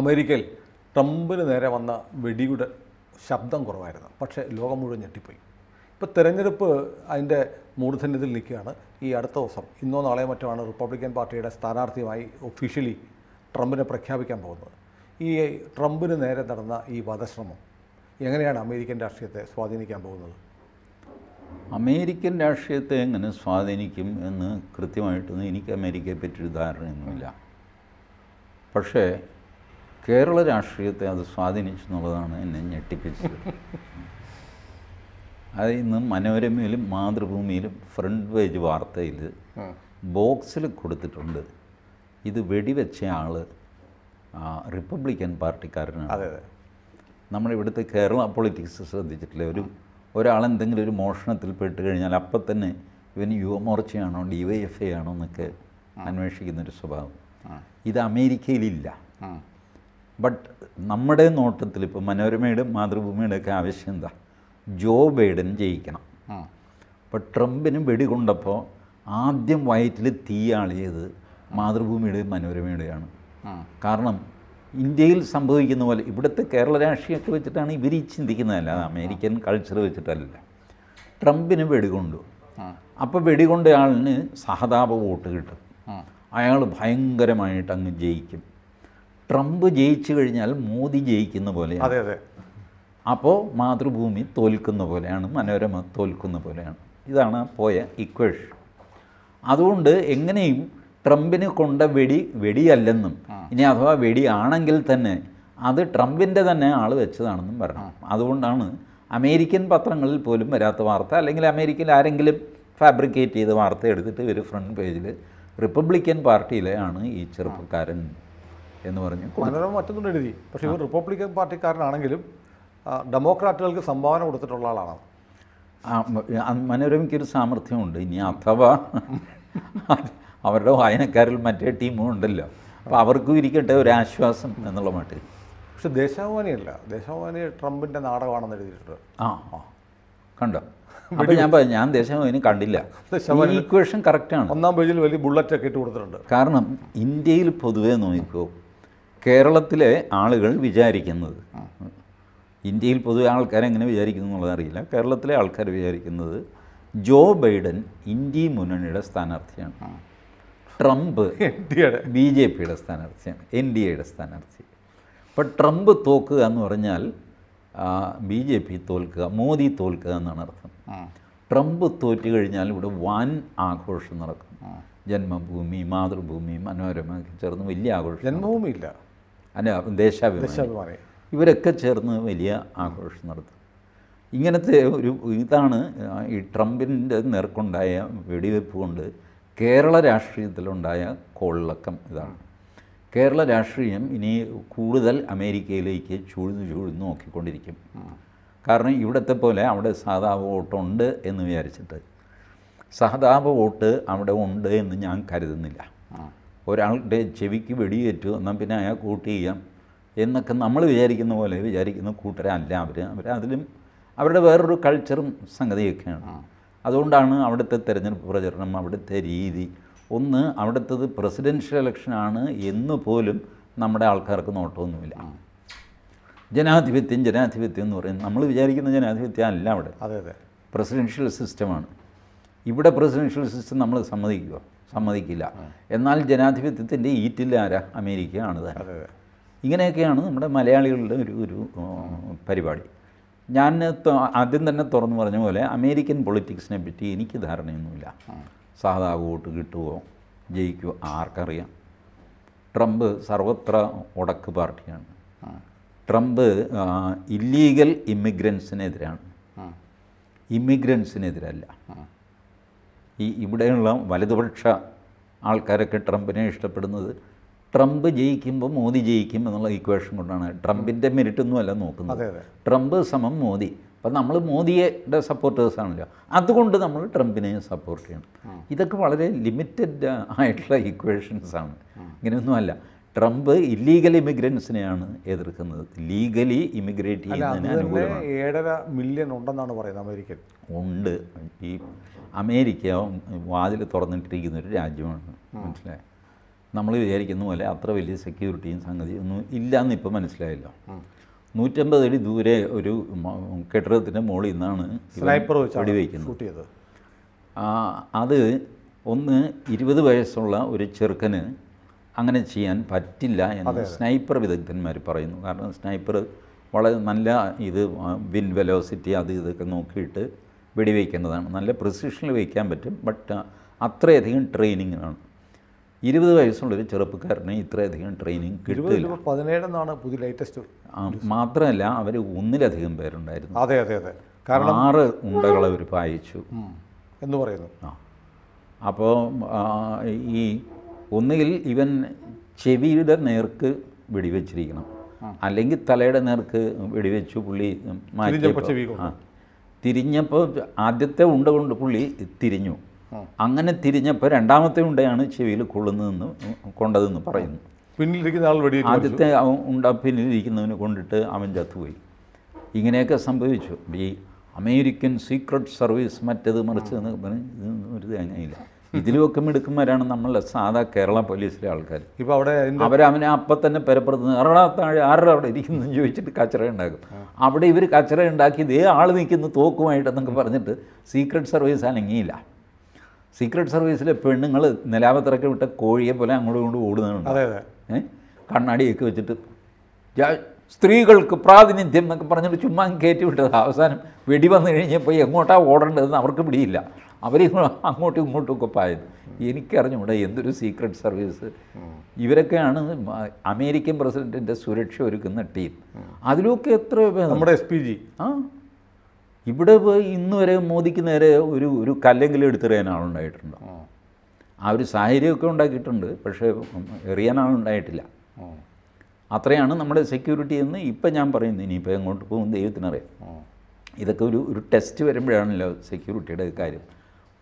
അമേരിക്കയിൽ ട്രംപിന് നേരെ വന്ന വെടിയുടെ ശബ്ദം കുറവായിരുന്നു പക്ഷേ ലോകം മുഴുവൻ ഞെട്ടിപ്പോയി ഇപ്പോൾ തിരഞ്ഞെടുപ്പ് അതിൻ്റെ മൂർധന്യത്തിൽ നിൽക്കുകയാണ് ഈ അടുത്ത ദിവസം ഇന്നോ നാളെയോ മറ്റുമാണ് റിപ്പബ്ലിക്കൻ പാർട്ടിയുടെ സ്ഥാനാർത്ഥിയുമായി ഒഫീഷ്യലി ട്രംപിനെ പ്രഖ്യാപിക്കാൻ പോകുന്നത് ഈ ട്രംപിന് നേരെ നടന്ന ഈ വധശ്രമം എങ്ങനെയാണ് അമേരിക്കൻ രാഷ്ട്രീയത്തെ സ്വാധീനിക്കാൻ പോകുന്നത് അമേരിക്കൻ രാഷ്ട്രീയത്തെ എങ്ങനെ സ്വാധീനിക്കും എന്ന് കൃത്യമായിട്ടൊന്നും എനിക്ക് അമേരിക്കയെ പറ്റിയൊരു ധാരണയൊന്നുമില്ല പക്ഷേ കേരള രാഷ്ട്രീയത്തെ അത് സ്വാധീനിച്ചു എന്നുള്ളതാണ് എന്നെ ഞെട്ടിപ്പിച്ചത് അത് ഇന്ന് മനോരമയിലും മാതൃഭൂമിയിലും ഫ്രണ്ട് പേജ് വാർത്തയിൽ ബോക്സിൽ കൊടുത്തിട്ടുണ്ട് ഇത് വെടിവെച്ച ആൾ റിപ്പബ്ലിക്കൻ പാർട്ടിക്കാരനാണ് നമ്മുടെ ഇവിടുത്തെ കേരള പൊളിറ്റിക്സ് ശ്രദ്ധിച്ചിട്ടില്ല ഒരു ഒരാളെന്തെങ്കിലും ഒരു മോഷണത്തിൽ പെട്ട് കഴിഞ്ഞാൽ അപ്പം തന്നെ ഇവൻ യുവമോർച്ചയാണോ ഡി വൈ എഫ് ഐ ആണോ എന്നൊക്കെ അന്വേഷിക്കുന്നൊരു സ്വഭാവം ഇത് അമേരിക്കയിലില്ല ബട്ട് നമ്മുടെ നോട്ടത്തിൽ ഇപ്പോൾ മനോരമയുടെ മാതൃഭൂമിയുടെ ഒക്കെ ആവശ്യം എന്താ ജോ ബൈഡൻ ജയിക്കണം അപ്പോൾ ട്രംപിന് വെടികൊണ്ടപ്പോൾ ആദ്യം വയറ്റിൽ തീയാളിയത് മാതൃഭൂമിയുടെയും മനോരമയുടെയാണ് കാരണം ഇന്ത്യയിൽ സംഭവിക്കുന്ന പോലെ ഇവിടുത്തെ കേരള രാഷ്ട്രീയമൊക്കെ വെച്ചിട്ടാണ് ഇവർ ചിന്തിക്കുന്നതല്ല അത് അമേരിക്കൻ കൾച്ചർ വെച്ചിട്ടല്ല ട്രംപിന് വെടികൊണ്ടു അപ്പോൾ വെടികൊണ്ടയാളിന് സഹതാപ വോട്ട് കിട്ടും അയാൾ ഭയങ്കരമായിട്ട് അങ്ങ് ജയിക്കും ട്രംപ് ജയിച്ചു കഴിഞ്ഞാൽ മോദി ജയിക്കുന്ന പോലെയാണ് അതെ അതെ അപ്പോൾ മാതൃഭൂമി തോൽക്കുന്ന പോലെയാണ് മനോരമ തോൽക്കുന്ന പോലെയാണ് ഇതാണ് പോയ ഇക്വേഷൻ അതുകൊണ്ട് എങ്ങനെയും ട്രംപിന് കൊണ്ട വെടി വെടിയല്ലെന്നും ഇനി അഥവാ വെടിയാണെങ്കിൽ തന്നെ അത് ട്രംപിൻ്റെ തന്നെ ആൾ വെച്ചതാണെന്നും പറയണം അതുകൊണ്ടാണ് അമേരിക്കൻ പത്രങ്ങളിൽ പോലും വരാത്ത വാർത്ത അല്ലെങ്കിൽ അമേരിക്കയിൽ ആരെങ്കിലും ഫാബ്രിക്കേറ്റ് ചെയ്ത വാർത്ത എടുത്തിട്ട് ഒരു ഫ്രണ്ട് പേജിൽ റിപ്പബ്ലിക്കൻ ആണ് ഈ ചെറുപ്പക്കാരൻ എന്ന് പറഞ്ഞു മനോരമ മറ്റൊന്നും എഴുതി പക്ഷേ ഇവർ റിപ്പബ്ലിക്കൻ പാർട്ടിക്കാരനാണെങ്കിലും ഡെമോക്രാറ്റുകൾക്ക് സംഭാവന കൊടുത്തിട്ടുള്ള ആളാണ് മനോരമയ്ക്കൊരു സാമർഥ്യമുണ്ട് ഇനി അഥവാ അവരുടെ വായനക്കാരിൽ മറ്റേ ടീമും ഉണ്ടല്ലോ അപ്പോൾ അവർക്കും ഇരിക്കട്ടെ ഒരു ആശ്വാസം എന്നുള്ള മട്ടിൽ പക്ഷെ ദേശാഭിമാനിയല്ല ദേശാഭിമാനി ട്രംപിൻ്റെ നാടകമാണെന്ന് എഴുതിയിട്ടുണ്ട് ആ കണ്ടോ അപ്പോൾ ഞാൻ പറഞ്ഞു ഞാൻ ദേശാഭിമാനി കണ്ടില്ല ഈക്വേഷൻ കറക്റ്റാണ് ഒന്നാം പേജിൽ വലിയ ബുള്ളറ്റ് ഒക്കെ ഇട്ട് കൊടുത്തിട്ടുണ്ട് കാരണം ഇന്ത്യയിൽ പൊതുവേ നോക്കിക്കോ കേരളത്തിലെ ആളുകൾ വിചാരിക്കുന്നത് ഇന്ത്യയിൽ പൊതുവെ എങ്ങനെ വിചാരിക്കുന്നു എന്നുള്ളത് അറിയില്ല കേരളത്തിലെ ആൾക്കാർ വിചാരിക്കുന്നത് ജോ ബൈഡൻ ഇന്ത്യ മുന്നണിയുടെ സ്ഥാനാർത്ഥിയാണ് ട്രംപ് ബി ജെ പിയുടെ സ്ഥാനാർത്ഥിയാണ് എൻ ഡി എയുടെ സ്ഥാനാർത്ഥി അപ്പോൾ ട്രംപ് തോക്കുക എന്ന് പറഞ്ഞാൽ ബി ജെ പി തോൽക്കുക മോദി തോൽക്കുക എന്നാണ് അർത്ഥം ട്രംപ് തോറ്റു കഴിഞ്ഞാൽ ഇവിടെ വൻ ആഘോഷം നടക്കും ജന്മഭൂമി മാതൃഭൂമി മനോരമ ചേർന്ന് വലിയ ആഘോഷം ജന്മഭൂമിയില്ല അല്ല ദേശാഭിമാനി ഇവരൊക്കെ ചേർന്ന് വലിയ ആഘോഷം നടത്തും ഇങ്ങനത്തെ ഒരു ഇതാണ് ഈ ട്രംപിൻ്റെ നേർക്കുണ്ടായ വെടിവെപ്പ് കൊണ്ട് കേരള രാഷ്ട്രീയത്തിലുണ്ടായ കോളിളക്കം ഇതാണ് കേരള രാഷ്ട്രീയം ഇനി കൂടുതൽ അമേരിക്കയിലേക്ക് ചൂഴ്ന്നു ചൂഴ്ന്നു നോക്കിക്കൊണ്ടിരിക്കും കാരണം ഇവിടത്തെ പോലെ അവിടെ സാധാ വോട്ടുണ്ട് എന്ന് വിചാരിച്ചിട്ട് സഹതാപ വോട്ട് അവിടെ ഉണ്ട് എന്ന് ഞാൻ കരുതുന്നില്ല ഒരാളുടെ ചെവിക്ക് വെടിയേറ്റു എന്നാൽ പിന്നെ അയാൾ കൂട്ട് ചെയ്യാം എന്നൊക്കെ നമ്മൾ വിചാരിക്കുന്ന പോലെ വിചാരിക്കുന്ന കൂട്ടരല്ല അവർ അവർ അതിലും അവരുടെ വേറൊരു കൾച്ചറും സംഗതിയൊക്കെയാണ് അതുകൊണ്ടാണ് അവിടുത്തെ തെരഞ്ഞെടുപ്പ് പ്രചരണം അവിടുത്തെ രീതി ഒന്ന് അവിടുത്തത് പ്രസിഡൻഷ്യൽ ഇലക്ഷനാണ് എന്ന് പോലും നമ്മുടെ ആൾക്കാർക്ക് നോട്ടമൊന്നുമില്ല ജനാധിപത്യം ജനാധിപത്യം എന്ന് പറയുന്നത് നമ്മൾ വിചാരിക്കുന്ന ജനാധിപത്യം അല്ല അവിടെ അതെ അതെ പ്രസിഡൻഷ്യൽ സിസ്റ്റമാണ് ഇവിടെ പ്രസിഡൻഷ്യൽ സിസ്റ്റം നമ്മൾ സമ്മതിക്കുക സമ്മതിക്കില്ല എന്നാൽ ജനാധിപത്യത്തിൻ്റെ ഈറ്റില്ലാര അമേരിക്കയാണ് തന്നെ ഇങ്ങനെയൊക്കെയാണ് നമ്മുടെ മലയാളികളുടെ ഒരു ഒരു പരിപാടി ഞാൻ ആദ്യം തന്നെ തുറന്നു പറഞ്ഞ പോലെ അമേരിക്കൻ പൊളിറ്റിക്സിനെ പറ്റി എനിക്ക് ധാരണയൊന്നുമില്ല സാധാ വോട്ട് കിട്ടുമോ ജയിക്കുമോ ആർക്കറിയാം ട്രംപ് സർവത്ര ഉടക്ക് പാർട്ടിയാണ് ട്രംപ് ഇല്ലീഗൽ ഇമിഗ്രൻസിനെതിരാണ് ഇമിഗ്രൻസിനെതിരല്ല ഈ ഇവിടെയുള്ള വലതുപക്ഷ ആൾക്കാരൊക്കെ ട്രംപിനെ ഇഷ്ടപ്പെടുന്നത് ട്രംപ് ജയിക്കുമ്പോൾ മോദി ജയിക്കും എന്നുള്ള ഇക്വേഷൻ കൊണ്ടാണ് ട്രംപിൻ്റെ മെരിറ്റൊന്നുമല്ല നോക്കുന്നത് ട്രംപ് സമം മോദി അപ്പം നമ്മൾ മോദിയുടെ സപ്പോർട്ടേഴ്സ് ആണല്ലോ അതുകൊണ്ട് നമ്മൾ ട്രംപിനെയും സപ്പോർട്ട് ചെയ്യണം ഇതൊക്കെ വളരെ ലിമിറ്റഡ് ആയിട്ടുള്ള ഇക്വേഷൻസാണ് ഇങ്ങനെയൊന്നുമല്ല ട്രംപ് ഇല്ലീഗൽ ഇമിഗ്രൻസിനെയാണ് എതിർക്കുന്നത് ലീഗലി ഇമിഗ്രേറ്റ് ചെയ്യുന്നതിന് അനുകൂലമാണ് ഏഴര മില്യൺ ഉണ്ടെന്നാണ് പറയുന്നത് അമേരിക്കൻ ഉണ്ട് ഈ അമേരിക്ക വാതിൽ തുറന്നിട്ടിരിക്കുന്ന ഒരു രാജ്യമാണ് മനസ്സിലായി നമ്മൾ വിചാരിക്കുന്ന പോലെ അത്ര വലിയ സെക്യൂരിറ്റിയും ഒന്നും ഇല്ലയെന്ന് ഇപ്പോൾ മനസ്സിലായല്ലോ നൂറ്റമ്പത് അടി ദൂരെ ഒരു കെട്ടിടത്തിൻ്റെ മുകളിൽ നിന്നാണ് സ്നൈപ്പർ വെടിവെക്കുന്നത് അത് ഒന്ന് ഇരുപത് വയസ്സുള്ള ഒരു ചെറുക്കന് അങ്ങനെ ചെയ്യാൻ പറ്റില്ല എന്ന് സ്നൈപ്പർ വിദഗ്ധന്മാർ പറയുന്നു കാരണം സ്നൈപ്പർ വളരെ നല്ല ഇത് വിൻ വെലോസിറ്റി അത് ഇതൊക്കെ നോക്കിയിട്ട് വെടിവെക്കേണ്ടതാണ് നല്ല പ്രിസിഷനിൽ വയ്ക്കാൻ പറ്റും ബട്ട് അത്രയധികം ട്രെയിനിങ് ആണ് ഇരുപത് വയസ്സുള്ളൊരു ചെറുപ്പക്കാരന് ഇത്രയധികം ട്രെയിനിങ് കിട്ടില്ല പതിനേഴെന്നാണ് പുതിയ ലേറ്റസ്റ്റ് മാത്രമല്ല അവർ ഒന്നിലധികം പേരുണ്ടായിരുന്നു അതെ അതെ അതെ കാരണം ആറ് ഉണ്ടകൾ അവർ പായിച്ചു എന്ന് പറയുന്നു ആ അപ്പോൾ ഈ ഒന്നുകിൽ ഇവൻ ചെവിയുടെ നേർക്ക് വെടിവെച്ചിരിക്കണം അല്ലെങ്കിൽ തലയുടെ നേർക്ക് വെടിവെച്ചു പുള്ളി മാറ്റി തിരിഞ്ഞപ്പോൾ ആദ്യത്തെ ഉണ്ട കൊണ്ട് പുള്ളി തിരിഞ്ഞു അങ്ങനെ തിരിഞ്ഞപ്പോൾ രണ്ടാമത്തെ ഉണ്ടയാണ് ചെവിയിൽ കൊള്ളുന്നതെന്ന് കൊണ്ടതെന്ന് പറയുന്നു പിന്നിലിരിക്കുന്ന ആൾ വെടി ആദ്യത്തെ ഉണ്ട പിന്നിലിരിക്കുന്നവന് കൊണ്ടിട്ട് അവൻ ചത്തുപോയി ഇങ്ങനെയൊക്കെ സംഭവിച്ചു ഈ അമേരിക്കൻ സീക്രട്ട് സർവീസ് മറ്റേത് മറിച്ച് എന്ന് ഒരു തേങ്ങയില്ല ഇതിലുമൊക്കെ മിടുക്കന്മാരാണ് നമ്മളെ സാധാ കേരള പോലീസിലെ ആൾക്കാർ ഇപ്പോൾ അവിടെ അവരവനെ അപ്പം തന്നെ പെരപ്പെടുത്തുന്നത് ആരുടെ താഴെ ആരുടെ അവിടെ ഇരിക്കുന്നു ചോദിച്ചിട്ട് കച്ചറ ഉണ്ടാക്കും അവിടെ ഇവർ കച്ചറ ഉണ്ടാക്കി ഇതേ ആൾ നിൽക്കുന്നു എന്നൊക്കെ പറഞ്ഞിട്ട് സീക്രട്ട് സർവീസ് അനങ്ങിയില്ല സീക്രട്ട് സർവീസിലെ പെണ്ണുങ്ങൾ നിലാപത്തിറക്കി വിട്ട കോഴിയെ പോലെ അങ്ങോട്ടും ഇങ്ങോട്ടും ഓടുന്നുണ്ട് കണ്ണാടിയൊക്കെ വെച്ചിട്ട് സ്ത്രീകൾക്ക് പ്രാതിനിധ്യം എന്നൊക്കെ പറഞ്ഞിട്ട് ചുമ്മാ കയറ്റി വിട്ടത് അവസാനം വെടി വന്നു കഴിഞ്ഞപ്പോൾ എങ്ങോട്ടാണ് ഓടേണ്ടതെന്ന് അവർക്ക് പിടിയില്ല അവരിന്ന് അങ്ങോട്ടും ഇങ്ങോട്ടും ഒക്കെ പായത് എനിക്കറിഞ്ഞൂടെ എന്തൊരു സീക്രട്ട് സർവീസ് ഇവരൊക്കെയാണ് അമേരിക്കൻ പ്രസിഡന്റിന്റെ സുരക്ഷ ഒരുക്കുന്ന ടീം അതിലൊക്കെ എത്ര നമ്മുടെ എസ് പി ജി ആ ഇവിടെ ഇന്ന് വരെ മോദിക്ക് നേരെ ഒരു ഒരു കല്ലെങ്കിലും എടുത്തെറിയാൻ ആളുണ്ടായിട്ടുണ്ടോ ആ ഒരു സാഹചര്യമൊക്കെ ഉണ്ടാക്കിയിട്ടുണ്ട് പക്ഷേ എറിയാൻ ആളുണ്ടായിട്ടില്ല അത്രയാണ് നമ്മുടെ സെക്യൂരിറ്റി എന്ന് ഇപ്പം ഞാൻ പറയുന്നത് ഇനിയിപ്പോൾ എങ്ങോട്ട് പോകും ദൈവത്തിനറിയാം ഇതൊക്കെ ഒരു ഒരു ടെസ്റ്റ് വരുമ്പോഴാണല്ലോ സെക്യൂരിറ്റിയുടെ കാര്യം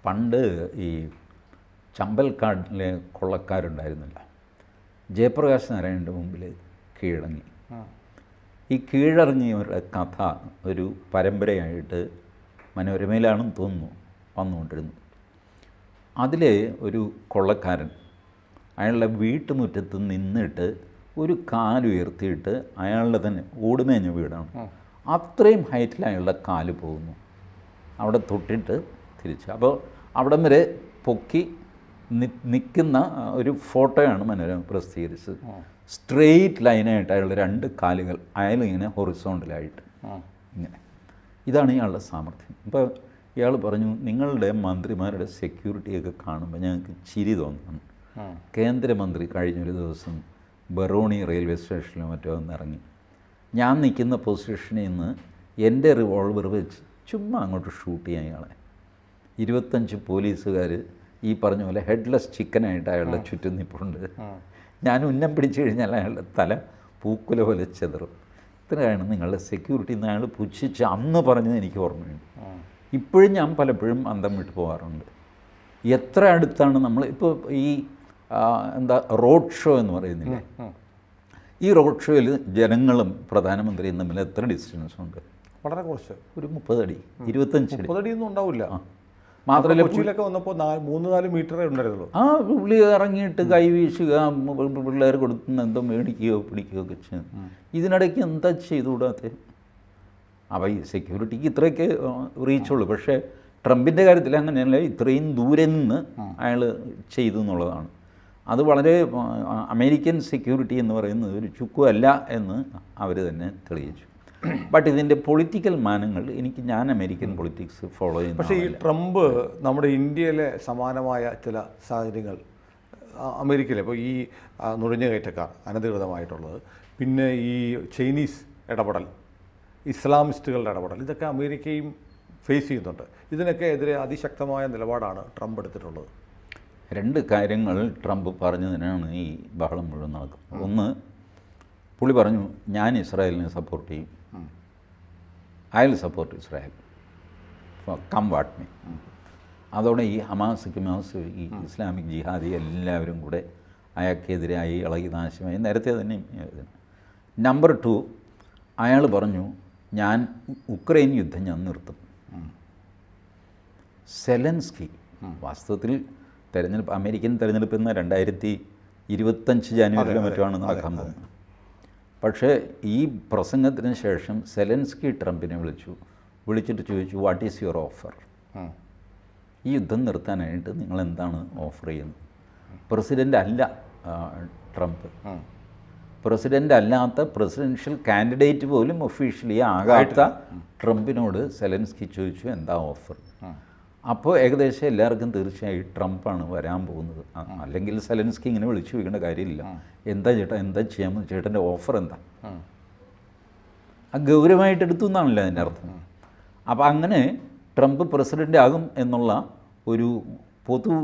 പണ്ട് ഈ ചമ്പൽ ചമ്പൽക്കാടിലെ കൊള്ളക്കാരുണ്ടായിരുന്നില്ല ജയപ്രകാശ് നാരായണൻ്റെ മുമ്പിൽ കീഴടങ്ങി ഈ കീഴടങ്ങിയവരുടെ കഥ ഒരു പരമ്പരയായിട്ട് മനോരമയിലാണെന്ന് തോന്നുന്നു വന്നുകൊണ്ടിരുന്നു അതിലെ ഒരു കൊള്ളക്കാരൻ അയാളുടെ വീട്ടുമുറ്റത്ത് നിന്നിട്ട് ഒരു കാലുയർത്തിയിട്ട് അയാളുടെ തന്നെ ഓടുമേഞ്ഞ വീടാണ് അത്രയും ഹൈറ്റിൽ അയാളുടെ കാല് പോകുന്നു അവിടെ തൊട്ടിട്ട് തിരിച്ച് അപ്പോൾ അവിടം വരെ പൊക്കി നിൽക്കുന്ന ഒരു ഫോട്ടോയാണ് മനോരമ പ്രസിദ്ധീകരിച്ചത് സ്ട്രെയിറ്റ് ലൈനായിട്ട് അയാളുടെ രണ്ട് കാലുകൾ അയാൾ ഇങ്ങനെ ഹൊറിസോണ്ടലായിട്ട് ഇങ്ങനെ ഇതാണ് ഇയാളുടെ സാമർഥ്യം അപ്പോൾ ഇയാൾ പറഞ്ഞു നിങ്ങളുടെ മന്ത്രിമാരുടെ സെക്യൂരിറ്റിയൊക്കെ കാണുമ്പോൾ ഞങ്ങൾക്ക് ചിരി തോന്നുന്നു കേന്ദ്രമന്ത്രി കഴിഞ്ഞൊരു ദിവസം ബറോണി റെയിൽവേ സ്റ്റേഷനിൽ മറ്റോ ഇറങ്ങി ഞാൻ നിൽക്കുന്ന പൊസിഷനിൽ നിന്ന് എൻ്റെ റിവോൾവർ വെച്ച് ചുമ്മാ അങ്ങോട്ട് ഷൂട്ട് ചെയ്യാൻ ഇയാളെ ഇരുപത്തഞ്ച് പോലീസുകാർ ഈ പറഞ്ഞ പോലെ ഹെഡ്ലെസ് ചിക്കനായിട്ട് അയാളുടെ ചുറ്റും നിൽപ്പുണ്ട് ഞാൻ ഉന്നം പിടിച്ചു കഴിഞ്ഞാൽ അയാളുടെ തല പൂക്കുല പോലെ ചെതറും ഇത്രയാണ് നിങ്ങളുടെ സെക്യൂരിറ്റി നിന്ന് അയാൾ പുച്ഛിച്ച് അന്ന് പറഞ്ഞത് എനിക്ക് ഓർമ്മയുണ്ട് ഇപ്പോഴും ഞാൻ പലപ്പോഴും അന്തം വിട്ടു പോകാറുണ്ട് എത്ര അടുത്താണ് നമ്മൾ ഇപ്പോൾ ഈ എന്താ റോഡ് ഷോ എന്ന് പറയുന്നില്ല ഈ റോഡ് ഷോയിൽ ജനങ്ങളും പ്രധാനമന്ത്രിയും തമ്മിൽ എത്ര ഡിസ്റ്റൻസ് ഉണ്ട് വളരെ കുറച്ച് ഒരു മുപ്പതടി ഇരുപത്തഞ്ച് മുപ്പതടിയൊന്നും ഒന്നും ഉണ്ടാവില്ല മാത്രമല്ല പുള്ളിയിലൊക്കെ വന്നപ്പോൾ മൂന്ന് നാല് മീറ്ററേ ഉണ്ടായിരുന്നുള്ളൂ ആ പുള്ളി ഇറങ്ങിയിട്ട് കൈ വീശുക പിള്ളേർ കൊടുക്കുന്ന എന്തോ മേടിക്കുകയോ പിടിക്കുകയോ ഒക്കെ ചെയ്യുന്നു ഇതിനിടയ്ക്ക് എന്താ ചെയ്തുകൂടാത്ത അവ ഈ സെക്യൂരിറ്റിക്ക് ഇത്രയൊക്കെ റീച്ചുള്ളൂ പക്ഷേ ട്രംപിൻ്റെ കാര്യത്തിൽ അങ്ങനെയല്ല ഇത്രയും ദൂരെ നിന്ന് അയാൾ ചെയ്തു എന്നുള്ളതാണ് അത് വളരെ അമേരിക്കൻ സെക്യൂരിറ്റി എന്ന് പറയുന്നത് ഒരു ചുക്കുമല്ല എന്ന് അവർ തന്നെ തെളിയിച്ചു ബട്ട് ഇതിൻ്റെ പൊളിറ്റിക്കൽ മാനങ്ങൾ എനിക്ക് ഞാൻ അമേരിക്കൻ പൊളിറ്റിക്സ് ഫോളോ ചെയ്യുന്നു പക്ഷേ ഈ ട്രംപ് നമ്മുടെ ഇന്ത്യയിലെ സമാനമായ ചില സാഹചര്യങ്ങൾ അമേരിക്കയിലെ ഇപ്പോൾ ഈ നുഴഞ്ഞുകയറ്റക്കാർ അനധികൃതമായിട്ടുള്ളത് പിന്നെ ഈ ചൈനീസ് ഇടപെടൽ ഇസ്ലാമിസ്റ്റുകളുടെ ഇടപെടൽ ഇതൊക്കെ അമേരിക്കയും ഫേസ് ചെയ്യുന്നുണ്ട് ഇതിനൊക്കെ എതിരെ അതിശക്തമായ നിലപാടാണ് ട്രംപ് എടുത്തിട്ടുള്ളത് രണ്ട് കാര്യങ്ങൾ ട്രംപ് പറഞ്ഞതിനാണ് ഈ ബഹളം മുഴുവൻ നടക്കുന്നത് ഒന്ന് പുള്ളി പറഞ്ഞു ഞാൻ ഇസ്രായേലിനെ സപ്പോർട്ട് ചെയ്യും I will support Israel come what may അതോടെ ഈ ഹമാസ് കിമാസ് ഈ ഇസ്ലാമിക് ജിഹാദി എല്ലാവരും കൂടെ അയാൾക്കെതിരായി ഇളകി നാശമായി നേരത്തെ തന്നെ നമ്പർ ടു അയാൾ പറഞ്ഞു ഞാൻ ഉക്രൈൻ യുദ്ധം ഞാൻ നിർത്തും സെലൻസ്കി വാസ്തവത്തിൽ തെരഞ്ഞെടുപ്പ് അമേരിക്കൻ തെരഞ്ഞെടുപ്പ് ഇന്ന് രണ്ടായിരത്തി ഇരുപത്തഞ്ച് ജാനുവരിയിലോ മറ്റുമാണ് നടക്കാൻ പോകുന്നത് പക്ഷേ ഈ പ്രസംഗത്തിന് ശേഷം സെലൻസ്കി ട്രംപിനെ വിളിച്ചു വിളിച്ചിട്ട് ചോദിച്ചു വാട്ട് ഈസ് യുവർ ഓഫർ ഈ യുദ്ധം നിർത്താനായിട്ട് നിങ്ങൾ എന്താണ് ഓഫർ ചെയ്യുന്നത് പ്രസിഡൻ്റ് അല്ല ട്രംപ് പ്രസിഡൻ്റ് അല്ലാത്ത പ്രസിഡൻഷ്യൽ കാൻഡിഡേറ്റ് പോലും ഒഫീഷ്യലി ആകാത്ത ട്രംപിനോട് സെലൻസ്കി ചോദിച്ചു എന്താ ഓഫർ അപ്പോൾ ഏകദേശം എല്ലാവർക്കും തീർച്ചയായും ട്രംപാണ് വരാൻ പോകുന്നത് അല്ലെങ്കിൽ സെലൻസ്കി ഇങ്ങനെ വിളിച്ചു വയ്ക്കേണ്ട കാര്യമില്ല എന്താ ചേട്ടൻ എന്താ ചെയ്യാമെന്ന് ചേട്ടൻ്റെ ഓഫർ എന്താ ആ ഗൗരവമായിട്ട് എടുത്തു എന്നാണല്ലോ അതിൻ്റെ അർത്ഥം അപ്പോൾ അങ്ങനെ ട്രംപ് പ്രസിഡൻ്റ് ആകും എന്നുള്ള ഒരു പൊതു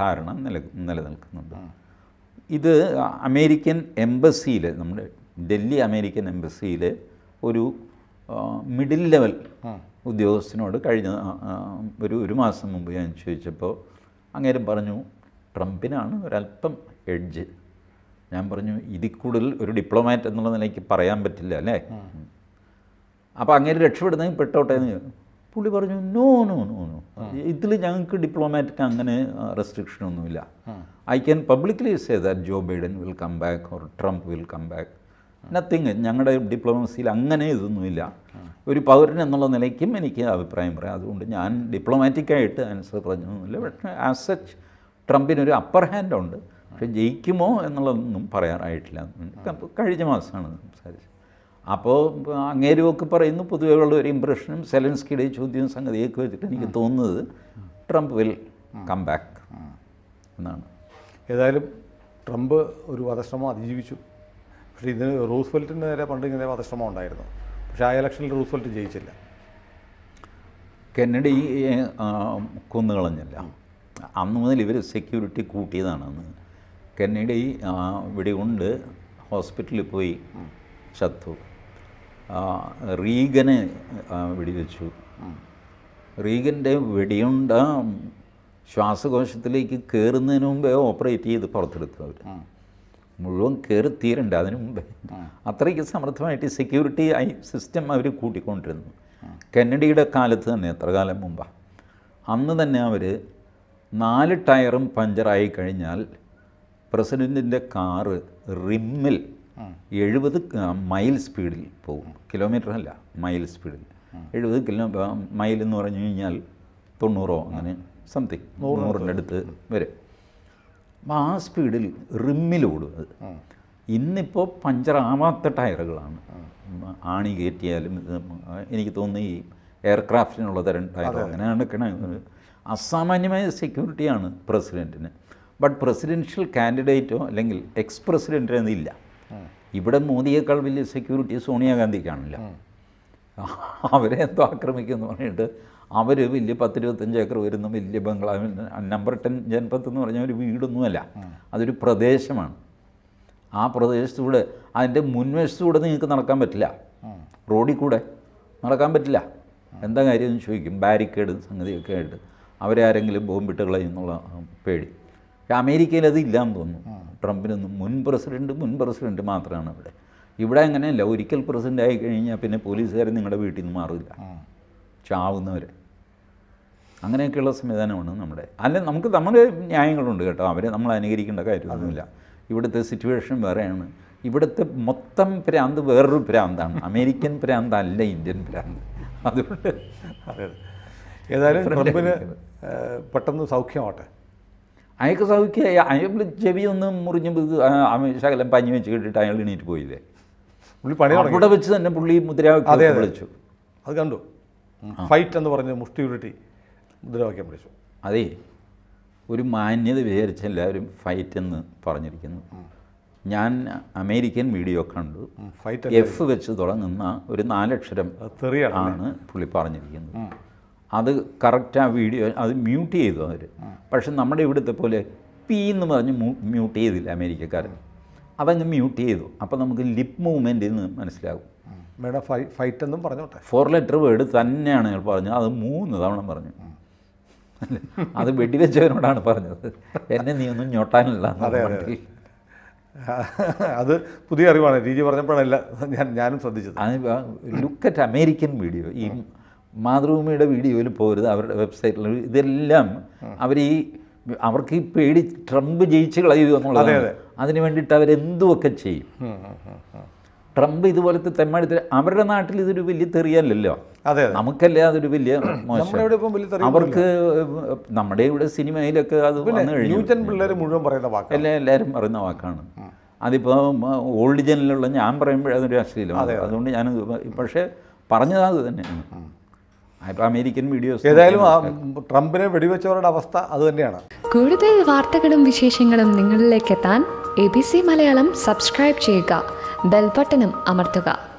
ധാരണ നില നിലനിൽക്കുന്നുണ്ട് ഇത് അമേരിക്കൻ എംബസിയിൽ നമ്മുടെ ഡൽഹി അമേരിക്കൻ എംബസിയിൽ ഒരു മിഡിൽ ലെവൽ ഉദ്യോഗസ്ഥനോട് കഴിഞ്ഞ ഒരു ഒരു മാസം മുമ്പ് ഞാൻ ചോദിച്ചപ്പോൾ അങ്ങേരും പറഞ്ഞു ട്രംപിനാണ് ഒരല്പം എഡ്ജ് ഞാൻ പറഞ്ഞു ഇതിൽ കൂടുതൽ ഒരു ഡിപ്ലോമാറ്റ് എന്നുള്ള നിലയ്ക്ക് പറയാൻ പറ്റില്ല അല്ലേ അപ്പോൾ അങ്ങനെ രക്ഷപ്പെടുന്നെങ്കിൽ പെട്ടോട്ടെ എന്ന് പുള്ളി പറഞ്ഞു നോ നോ നോ നോ ഇതിൽ ഞങ്ങൾക്ക് ഡിപ്ലോമാറ്റിക് അങ്ങനെ റെസ്ട്രിക്ഷൻ ഒന്നുമില്ല I can publicly say that Joe Biden will come back or Trump will come back nothing ഞങ്ങളുടെ ഡിപ്ലോമസിയിൽ അങ്ങനെ ഇതൊന്നുമില്ല ഒരു പൗരൻ എന്നുള്ള നിലയ്ക്കും എനിക്ക് അഭിപ്രായം പറയാം അതുകൊണ്ട് ഞാൻ ഡിപ്ലോമാറ്റിക്കായിട്ട് ആൻസർ പറഞ്ഞൊന്നുമില്ല പക്ഷേ ആസ് സച്ച് ട്രംപിനൊരു അപ്പർ ഹാൻഡ് ഉണ്ട് പക്ഷെ ജയിക്കുമോ എന്നുള്ളതൊന്നും പറയാറായിട്ടില്ല കഴിഞ്ഞ മാസമാണ് സംസാരിച്ചത് അപ്പോൾ അങ്ങേരുമൊക്കെ പറയുന്നു ഉള്ള ഒരു ഇമ്പ്രഷനും സെലൻസ്കിയുടെ ചോദ്യവും സംഗതിയൊക്കെ വെച്ചിട്ട് എനിക്ക് തോന്നുന്നത് ട്രംപ് വിൽ കം ബാക്ക് എന്നാണ് ഏതായാലും ട്രംപ് ഒരു വധശ്രമം അതിജീവിച്ചു പക്ഷേ ഇതിന് റൂസ്വെൽറ്റിന് നേരെ പണ്ട് ഇങ്ങനെ വധശ്രമം ഉണ്ടായിരുന്നു പക്ഷേ ആ ഇലക്ഷനിൽ റൂസ്വെൽറ്റ് ജയിച്ചില്ല കെന്നഡി കൊന്നുകളഞ്ഞില്ല അന്ന് മുതൽ ഇവർ സെക്യൂരിറ്റി കൂട്ടിയതാണെന്ന് കെന്നഡി വെടികൊണ്ട് ഹോസ്പിറ്റലിൽ പോയി ചത്തു റീഗനെ വെടിവെച്ചു റീഗൻ്റെ വെടിയുണ്ട ശ്വാസകോശത്തിലേക്ക് കയറുന്നതിന് മുമ്പേ ഓപ്പറേറ്റ് ചെയ്ത് പുറത്തെടുത്തു അവർ മുഴുവൻ കയറി തീരണ്ട അതിനു മുമ്പേ അത്രയ്ക്ക് സമർത്ഥമായിട്ട് സെക്യൂരിറ്റി സിസ്റ്റം അവർ കൂട്ടിക്കൊണ്ടിരുന്നു കെന്നഡിയുടെ കാലത്ത് തന്നെ എത്ര കാലം മുമ്പാണ് അന്ന് തന്നെ അവർ നാല് ടയറും പഞ്ചറായി കഴിഞ്ഞാൽ പ്രസിഡൻറ്റിൻ്റെ കാറ് റിമ്മിൽ എഴുപത് മൈൽ സ്പീഡിൽ പോകും കിലോമീറ്റർ അല്ല മൈൽ സ്പീഡിൽ എഴുപത് കിലോ മൈൽ എന്ന് പറഞ്ഞു കഴിഞ്ഞാൽ തൊണ്ണൂറോ അങ്ങനെ സംതിങ് നൂറിൻ്റെ അടുത്ത് വരും അപ്പം ആ സ്പീഡിൽ റിമ്മിലോടും അത് ഇന്നിപ്പോൾ പഞ്ചറാവാത്ത ടയറുകളാണ് ആണി കയറ്റിയാലും എനിക്ക് തോന്നുന്നു ഈ എയർക്രാഫ്റ്റിനുള്ള തരം ടയർ അങ്ങനെയാണ് കിണ അസാമാന്യമായ സെക്യൂരിറ്റിയാണ് പ്രസിഡൻറ്റിന് ബട്ട് പ്രസിഡൻഷ്യൽ കാൻഡിഡേറ്റോ അല്ലെങ്കിൽ എക്സ് പ്രസിഡൻറ്റോ എന്നില്ല ഇവിടെ മോദിയേക്കാൾ വലിയ സെക്യൂരിറ്റി സോണിയാഗാന്ധിക്കാണല്ലോ അവരെ എന്തോ ആക്രമിക്കുന്നു പറഞ്ഞിട്ട് അവർ വലിയ പത്തിരുപത്തഞ്ച് ഏക്കർ വരുന്ന വലിയ ബംഗ്ലാവിൽ നമ്പർ ടെൻ ജനപത്ത് എന്ന് പറഞ്ഞാൽ ഒരു വീടൊന്നുമല്ല അതൊരു പ്രദേശമാണ് ആ പ്രദേശത്തൂടെ അതിൻ്റെ മുൻവശത്തൂടെ നിങ്ങൾക്ക് നടക്കാൻ പറ്റില്ല റോഡിൽ കൂടെ നടക്കാൻ പറ്റില്ല എന്താ കാര്യം ചോദിക്കും ബാരിക്കേഡ് സംഗതിയൊക്കെ ആയിട്ട് അവരെ ആരെങ്കിലും ബോംബിട്ട് കളയുന്നുള്ള പേടി പക്ഷേ അമേരിക്കയിൽ അത് ഇല്ല എന്ന് തോന്നുന്നു ട്രംപിനൊന്നും മുൻ പ്രസിഡൻറ്റ് മുൻ പ്രസിഡൻറ്റ് മാത്രമാണ് ഇവിടെ ഇവിടെ അങ്ങനെയല്ല ഒരിക്കൽ പ്രസിഡൻ്റ് ആയി കഴിഞ്ഞാൽ പിന്നെ പോലീസുകാർ നിങ്ങളുടെ വീട്ടിൽ നിന്ന് മാറില്ല ചാവുന്നവരെ അങ്ങനെയൊക്കെയുള്ള സംവിധാനമാണ് നമ്മുടെ അല്ല നമുക്ക് നമ്മുടെ ന്യായങ്ങളുണ്ട് കേട്ടോ അവരെ നമ്മൾ അനുകരിക്കേണ്ട കാര്യമൊന്നുമില്ല ഇവിടുത്തെ സിറ്റുവേഷൻ വേറെയാണ് ഇവിടുത്തെ മൊത്തം പ്രാന്ത് വേറൊരു പ്രാന്താണ് അമേരിക്കൻ പ്രാന്ത് അല്ല ഇന്ത്യൻ പ്രാന്ത് അതുകൊണ്ട് ഏതായാലും പെട്ടെന്ന് സൗഖ്യമാവട്ടെ അയാൾക്ക് സൗഖ്യമായി അയാൾ ചെവിയൊന്ന് മുറിഞ്ഞ് ശകലം പഞ്ഞു വെച്ച് കിട്ടിയിട്ട് അയാൾ എണീറ്റ് പോയില്ലേ പുള്ളി പണി അവിടെ വെച്ച് തന്നെ പുള്ളി മുദ്രാവാക്യം വിളിച്ചു അത് കണ്ടു ഫൈറ്റ് എന്ന് പറഞ്ഞ് മുഷ്ടി ഉരുട്ടി മുദ്രാവാക്യം വിളിച്ചു അതെ ഒരു മാന്യത വിചാരിച്ച് എല്ലാവരും ഫൈറ്റ് എന്ന് പറഞ്ഞിരിക്കുന്നു ഞാൻ അമേരിക്കൻ വീഡിയോ കണ്ടു ഫൈറ്റ് എഫ് വെച്ച് തുടങ്ങുന്ന ഒരു നാലക്ഷരം ആണ് പുള്ളി പറഞ്ഞിരിക്കുന്നത് അത് കറക്റ്റ് ആ വീഡിയോ അത് മ്യൂട്ട് ചെയ്തു അവർ പക്ഷെ നമ്മുടെ ഇവിടുത്തെ പോലെ പി എന്ന് പറഞ്ഞ് മ്യൂട്ട് ചെയ്തില്ല അമേരിക്കക്കാരൻ അതങ്ങ് മ്യൂട്ട് ചെയ്തു അപ്പോൾ നമുക്ക് ലിപ് മൂവ്മെൻ്റ് എന്ന് മനസ്സിലാകും മേഡം ഫൈറ്റ് എന്നും പറഞ്ഞോട്ടെ ഫോർ ലെറ്റർ വേർഡ് തന്നെയാണ് ഞങ്ങൾ പറഞ്ഞത് അത് മൂന്ന് തവണ പറഞ്ഞു അത് വെടിവെച്ചവനോടാണ് പറഞ്ഞത് എന്നെ നീ ഒന്നും ഞൊട്ടാനില്ല അതെ അത് പുതിയ അറിവാണ് രീതി പറഞ്ഞപ്പോഴല്ല ഞാൻ ഞാനും ശ്രദ്ധിച്ചത് ലുക്ക് അറ്റ് അമേരിക്കൻ വീഡിയോ ഈ മാതൃഭൂമിയുടെ വീഡിയോയിൽ പോരുത് അവരുടെ വെബ്സൈറ്റിൽ ഇതെല്ലാം അവർ ഈ അവർക്ക് ഈ പേടി ട്രംപ് ജയിച്ച് കളയുക എന്നുള്ളത് അതിന് വേണ്ടിയിട്ട് അവരെന്തുമൊക്കെ ചെയ്യും ട്രംപ് ഇതുപോലത്തെ തെമ്മാടി അവരുടെ നാട്ടിൽ ഇതൊരു വലിയ തെറിയല്ലല്ലോ അതെ നമുക്കല്ലേ അതൊരു വലിയ മോശം അവർക്ക് നമ്മുടെ ഇവിടെ സിനിമയിലൊക്കെ അത് വന്നു കഴിഞ്ഞു മുഴുവൻ പറയുന്ന വാക്ക് എല്ലാ എല്ലാവരും പറയുന്ന വാക്കാണ് അതിപ്പോൾ ഓൾഡ് ജനലുള്ള ഞാൻ അതൊരു അശ്ലീലം അതുകൊണ്ട് ഞാൻ പക്ഷേ പറഞ്ഞത് അത് തന്നെയാണ് അമേരിക്കൻ വീഡിയോസ് ഏതായാലും ട്രംപിനെ വെടിവെച്ചവരുടെ അവസ്ഥ അതുതന്നെയാണ് കൂടുതൽ വാർത്തകളും വിശേഷങ്ങളും നിങ്ങളിലേക്ക് എത്താൻ A B C Malayalam subscribe ചെയ്യുക ബെൽ ബെൽബട്ടനും അമർത്തുക